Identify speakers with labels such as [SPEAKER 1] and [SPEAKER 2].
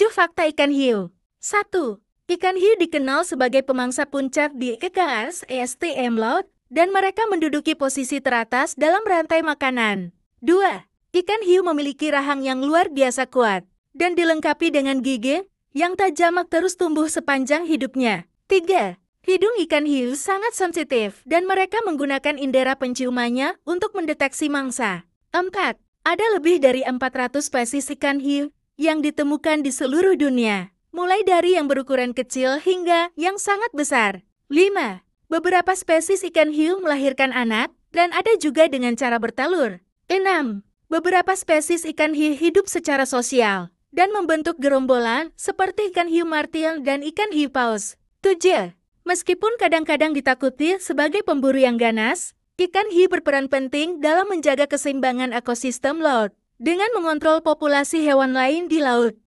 [SPEAKER 1] 7 fakta ikan hiu. 1. Ikan hiu dikenal sebagai pemangsa puncak di EKS ESTM laut dan mereka menduduki posisi teratas dalam rantai makanan. 2. Ikan hiu memiliki rahang yang luar biasa kuat dan dilengkapi dengan gigi yang tajam terus tumbuh sepanjang hidupnya. 3. Hidung ikan hiu sangat sensitif dan mereka menggunakan indera penciumannya untuk mendeteksi mangsa. 4. Ada lebih dari 400 spesies ikan hiu yang ditemukan di seluruh dunia, mulai dari yang berukuran kecil hingga yang sangat besar. 5. Beberapa spesies ikan hiu melahirkan anak dan ada juga dengan cara bertelur. 6. Beberapa spesies ikan hiu hidup secara sosial dan membentuk gerombolan seperti ikan hiu martil dan ikan hiu paus. 7. Meskipun kadang-kadang ditakuti sebagai pemburu yang ganas, ikan hiu berperan penting dalam menjaga keseimbangan ekosistem laut dengan mengontrol populasi hewan lain di laut.